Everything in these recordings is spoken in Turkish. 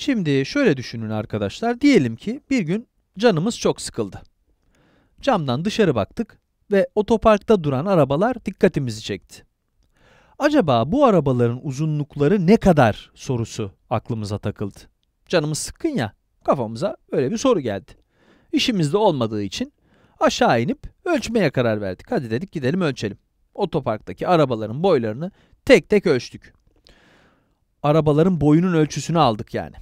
Şimdi şöyle düşünün arkadaşlar. Diyelim ki bir gün canımız çok sıkıldı. Camdan dışarı baktık ve otoparkta duran arabalar dikkatimizi çekti. Acaba bu arabaların uzunlukları ne kadar sorusu aklımıza takıldı. Canımız sıkkın ya kafamıza böyle bir soru geldi. İşimizde olmadığı için aşağı inip ölçmeye karar verdik. Hadi dedik gidelim ölçelim. Otoparktaki arabaların boylarını tek tek ölçtük. Arabaların boyunun ölçüsünü aldık yani.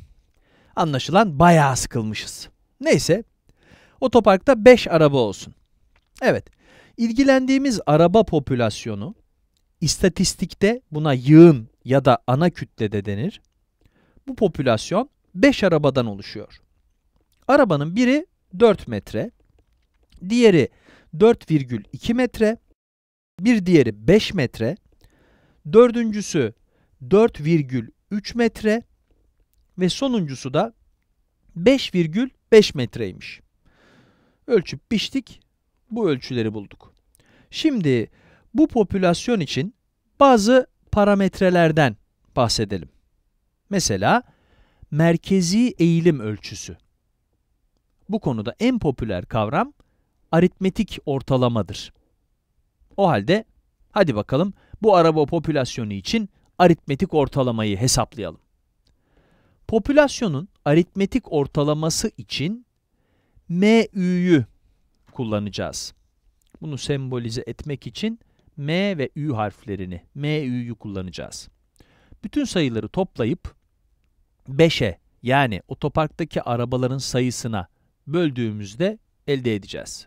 Anlaşılan bayağı sıkılmışız. Neyse, otoparkta 5 araba olsun. Evet, ilgilendiğimiz araba popülasyonu, istatistikte buna yığın ya da ana kütle de denir. Bu popülasyon 5 arabadan oluşuyor. Arabanın biri 4 metre, diğeri 4,2 metre, bir diğeri 5 metre, dördüncüsü 4,3 metre, ve sonuncusu da 5,5 metreymiş. Ölçüp biçtik, bu ölçüleri bulduk. Şimdi bu popülasyon için bazı parametrelerden bahsedelim. Mesela merkezi eğilim ölçüsü. Bu konuda en popüler kavram aritmetik ortalamadır. O halde hadi bakalım bu araba popülasyonu için aritmetik ortalamayı hesaplayalım. Popülasyonun aritmetik ortalaması için MÜ'yü kullanacağız. Bunu sembolize etmek için M ve Ü harflerini, MÜ'yü kullanacağız. Bütün sayıları toplayıp 5'e yani otoparktaki arabaların sayısına böldüğümüzde elde edeceğiz.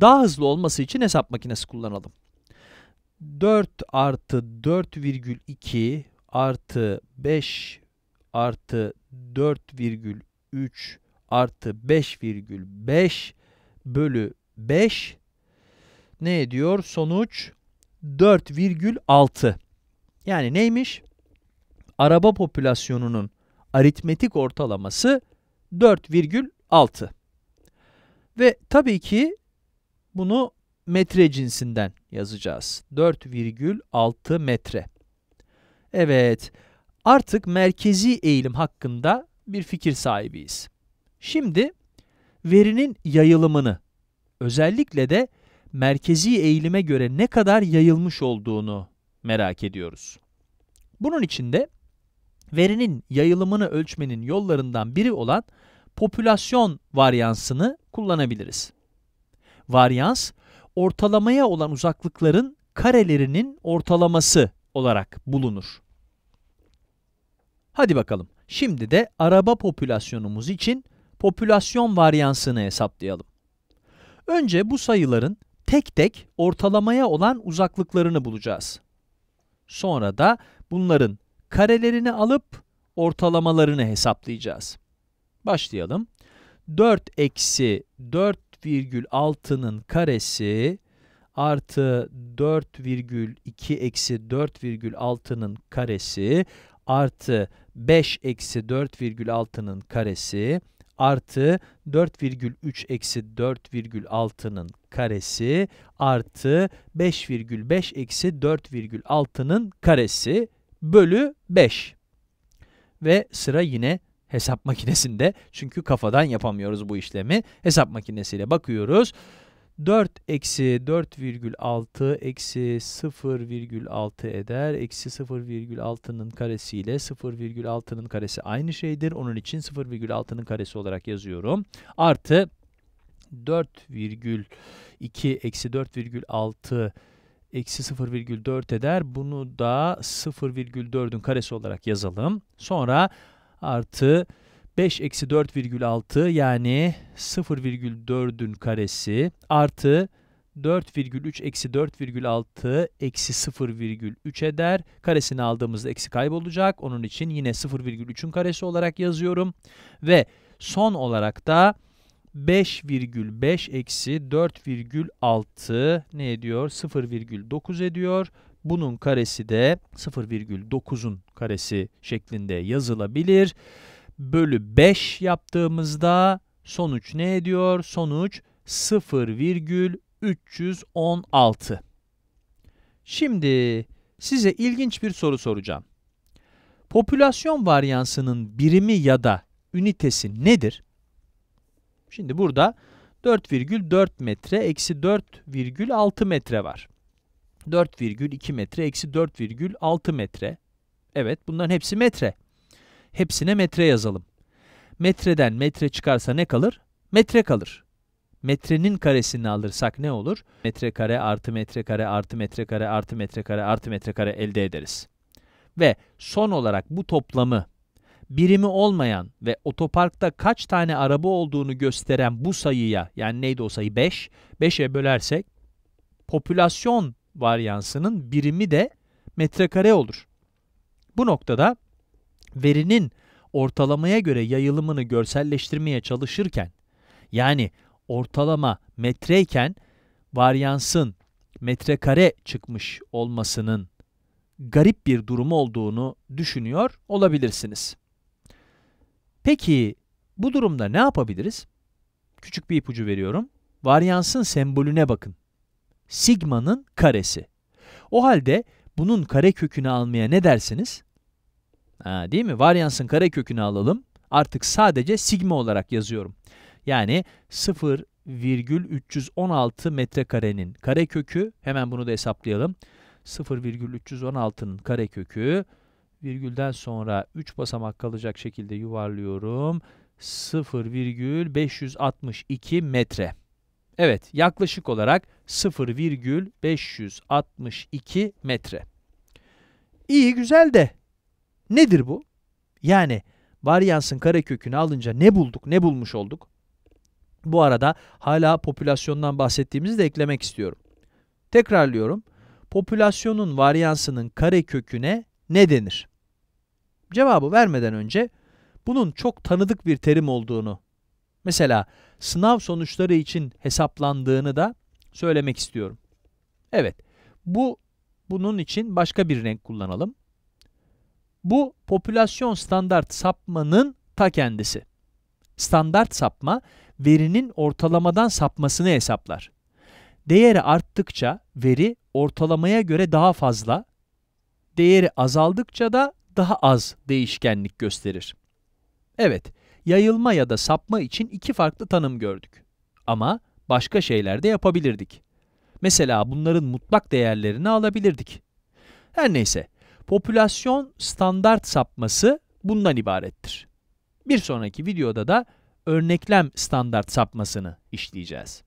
Daha hızlı olması için hesap makinesi kullanalım. 4 artı 4,2 artı 5 artı 4,3 artı 5,5 bölü 5 ne ediyor? Sonuç 4,6. Yani neymiş? Araba popülasyonunun aritmetik ortalaması 4,6. Ve tabii ki bunu metre cinsinden yazacağız. 4,6 metre. Evet, artık merkezi eğilim hakkında bir fikir sahibiyiz. Şimdi verinin yayılımını, özellikle de merkezi eğilime göre ne kadar yayılmış olduğunu merak ediyoruz. Bunun için de verinin yayılımını ölçmenin yollarından biri olan popülasyon varyansını kullanabiliriz. Varyans, ortalamaya olan uzaklıkların karelerinin ortalaması olarak bulunur. Hadi bakalım. Şimdi de araba popülasyonumuz için popülasyon varyansını hesaplayalım. Önce bu sayıların tek tek ortalamaya olan uzaklıklarını bulacağız. Sonra da bunların karelerini alıp ortalamalarını hesaplayacağız. Başlayalım. 4 eksi 4,6'nın karesi artı 4,2 eksi 4,6'nın karesi artı 5 eksi 4,6'nın karesi artı 4,3 eksi 4,6'nın karesi artı 5,5 eksi 4,6'nın karesi bölü 5. Ve sıra yine hesap makinesinde çünkü kafadan yapamıyoruz bu işlemi. Hesap makinesiyle bakıyoruz. 4 eksi 4,6 eksi 0,6 eder. Eksi 0,6'nın karesi ile 0,6'nın karesi aynı şeydir. Onun için 0,6'nın karesi olarak yazıyorum. Artı 4,2 eksi 4,6 eksi 0,4 eder. Bunu da 0,4'ün karesi olarak yazalım. Sonra artı 5 eksi 4,6 yani 0,4'ün karesi artı 4,3 eksi 4,6 eksi 0,3 eder. Karesini aldığımızda eksi kaybolacak. Onun için yine 0,3'ün karesi olarak yazıyorum. Ve son olarak da 5,5 eksi 4,6 ne ediyor? 0,9 ediyor. Bunun karesi de 0,9'un karesi şeklinde yazılabilir bölü 5 yaptığımızda sonuç ne ediyor? Sonuç 0,316. Şimdi size ilginç bir soru soracağım. Popülasyon varyansının birimi ya da ünitesi nedir? Şimdi burada 4,4 metre eksi 4,6 metre var. 4,2 metre eksi 4,6 metre. Evet bunların hepsi metre. Hepsine metre yazalım. Metreden metre çıkarsa ne kalır? Metre kalır. Metrenin karesini alırsak ne olur? Metrekare artı metrekare artı metrekare artı metrekare artı metrekare elde ederiz. Ve son olarak bu toplamı birimi olmayan ve otoparkta kaç tane araba olduğunu gösteren bu sayıya yani neydi o sayı 5, 5'e bölersek popülasyon varyansının birimi de metrekare olur. Bu noktada verinin ortalamaya göre yayılımını görselleştirmeye çalışırken yani ortalama metreyken varyansın metrekare çıkmış olmasının garip bir durum olduğunu düşünüyor olabilirsiniz. Peki bu durumda ne yapabiliriz? Küçük bir ipucu veriyorum. Varyansın sembolüne bakın. Sigma'nın karesi. O halde bunun kare kökünü almaya ne dersiniz? Ha, değil mi? Varyansın karekökünü alalım. Artık sadece sigma olarak yazıyorum. Yani 0,316 metrekarenin karekökü hemen bunu da hesaplayalım. 0,316'nın karekökü virgülden sonra 3 basamak kalacak şekilde yuvarlıyorum. 0,562 metre. Evet, yaklaşık olarak 0,562 metre. İyi güzel de Nedir bu? Yani varyansın karekökünü alınca ne bulduk, ne bulmuş olduk? Bu arada hala popülasyondan bahsettiğimizi de eklemek istiyorum. Tekrarlıyorum. Popülasyonun varyansının kareköküne ne denir? Cevabı vermeden önce bunun çok tanıdık bir terim olduğunu, mesela sınav sonuçları için hesaplandığını da söylemek istiyorum. Evet, bu bunun için başka bir renk kullanalım. Bu popülasyon standart sapmanın ta kendisi. Standart sapma verinin ortalamadan sapmasını hesaplar. Değeri arttıkça veri ortalamaya göre daha fazla, değeri azaldıkça da daha az değişkenlik gösterir. Evet, yayılma ya da sapma için iki farklı tanım gördük. Ama başka şeyler de yapabilirdik. Mesela bunların mutlak değerlerini alabilirdik. Her neyse, Popülasyon standart sapması bundan ibarettir. Bir sonraki videoda da örneklem standart sapmasını işleyeceğiz.